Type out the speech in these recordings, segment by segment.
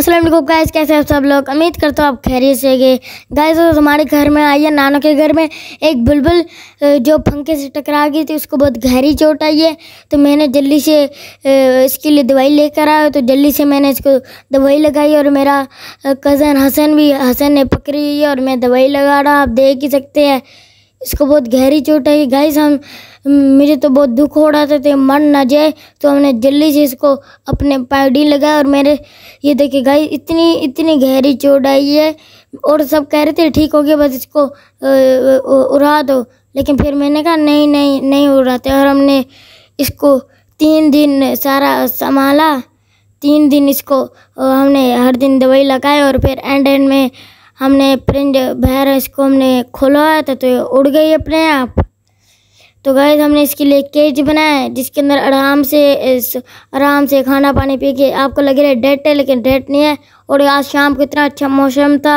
Aslam guys कैसे आप सब लोग उम्मीद करता हूँ आप खैरियत से गए गाइस तो हमारे घर में आई है नानों के घर में एक बुलबुल जो पंखे से टकरा गई थी उसको बहुत गहरी चोट आई है तो मैंने जल्दी से इसके लिए दवाई लेकर आया तो जल्दी से मैंने इसको दवाई लगाई और मेरा कज़न हसन भी हसन ने पकड़ी है और मैं दवाई लगा रहा आप देख ही सकते हैं इसको बहुत गहरी चोट आई गाइस हम मुझे तो बहुत दुख हो रहा था तो मन ना जाए तो हमने जल्दी से इसको अपने पायोडीन लगाया और मेरे ये देखिए गाइस इतनी इतनी गहरी चोट आई है और सब कह रहे थे ठीक हो गया बस इसको उड़ा दो लेकिन फिर मैंने कहा नहीं नहीं नहीं उड़ाते और हमने इसको तीन दिन सारा संभाला तीन दिन इसको हमने हर दिन दवाई लगाई और फिर एंड एंड में हमने प्रिंट बाहर इसको हमने खोला था तो, तो, ये उड़ गई अपने आप तो गए हमने इसके लिए केज बनाया है जिसके अंदर आराम से इस आराम से खाना पानी पी के आपको लगे डेट है लेकिन डेट नहीं है और आज शाम को इतना अच्छा मौसम था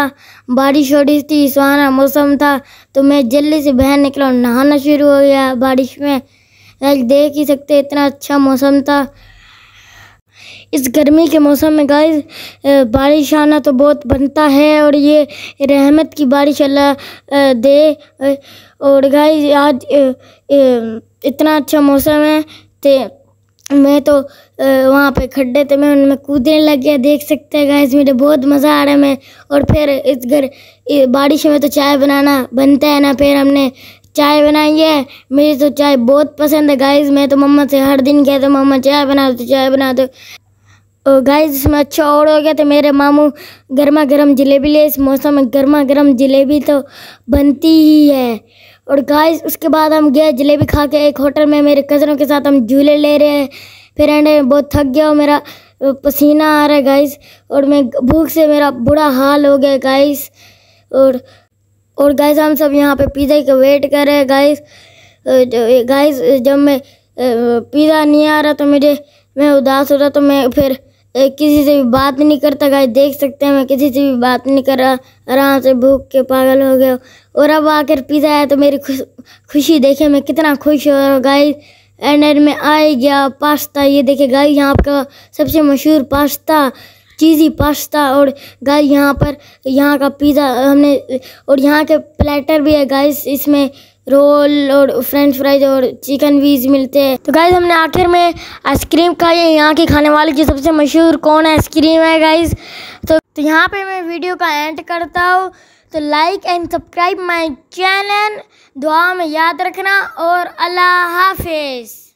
बारिश हो रही थी सुहाना मौसम था तो मैं जल्दी से बहन निकला नहाना शुरू हो गया बारिश में देख ही सकते इतना अच्छा मौसम था इस गर्मी के मौसम में गाइस बारिश आना तो बहुत बनता है और ये रहमत की बारिश अल्लाह दे और गाइस आज इतना अच्छा मौसम है तो मैं तो वहाँ पे खड्डे थे मैं उनमें कूदने लग गया देख सकते हैं गाइस मुझे बहुत मज़ा आ रहा है मैं और फिर इस घर बारिश में तो चाय बनाना बनता है ना फिर हमने चाय बनाई है मेरी तो चाय बहुत पसंद है गाइस मैं तो मम्मा से हर दिन कहते हूँ मम्मा चाय बना दो चाय बना दो और गाइस इसमें अच्छा और हो गया तो मेरे मामू गर्मा गर्म जलेबी ले इस मौसम में गर्मा गर्म जलेबी तो बनती ही है और गाइस उसके बाद हम गए जलेबी खा के एक होटल में मेरे कज़नों के साथ हम झूले ले रहे हैं फिर एंड बहुत थक गया और मेरा पसीना आ रहा है गाइस और मैं भूख से मेरा बुरा हाल हो गया गाइस और और गाइस हम सब यहाँ पे पिज़्ज़ा का वेट कर रहे हैं गाइस गाइस जब मैं पिज़्ज़ा नहीं आ रहा तो मुझे मैं उदास हो रहा तो मैं फिर किसी से भी बात नहीं करता गाइस देख सकते हैं मैं किसी से भी बात नहीं कर रहा आराम से भूख के पागल हो गया और अब आकर पिज़्ज़ा आया तो मेरी खुश खुशी देखे मैं कितना खुश हो रहा गाइस एंड एंड में आ गया पास्ता ये देखे गाइस यहाँ का सबसे मशहूर पास्ता चीज़ी पास्ता और गाइस यहाँ पर यहाँ का पिज़्ज़ा हमने और यहाँ के प्लेटर भी है गाइस इसमें रोल और फ्रेंच फ्राइज और चिकन वीज मिलते हैं तो गाइज हमने आखिर में आइसक्रीम खाई है यहाँ के खाने वाले की सबसे मशहूर कौन आइसक्रीम है गाइज तो, तो यहाँ पे मैं वीडियो का एंड करता हूँ तो like and subscribe my channel दुआ में याद रखना और अल्लाह हाफिज़